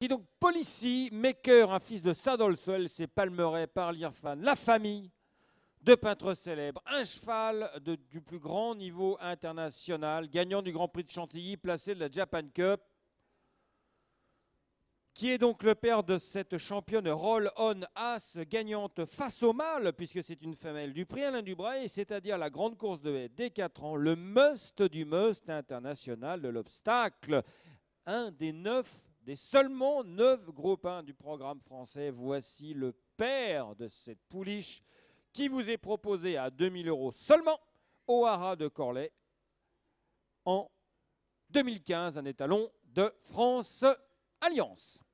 Qui donc Policy, Maker, un fils de sol, c'est palmeré par l'Irfan, la famille de peintres célèbres, un cheval du plus grand niveau international, gagnant du Grand Prix de Chantilly, placé de la Japan Cup, qui est donc le père de cette championne roll-on as gagnante face au mâle, puisque c'est une femelle du prix Alain Dubray, c'est-à-dire la grande course de haie des 4 ans, le must du must international de l'obstacle, un des neuf des seulement neuf gros pains du programme français, voici le père de cette pouliche qui vous est proposé à 2000 euros seulement au Hara de Corlay en 2015, un étalon de France Alliance.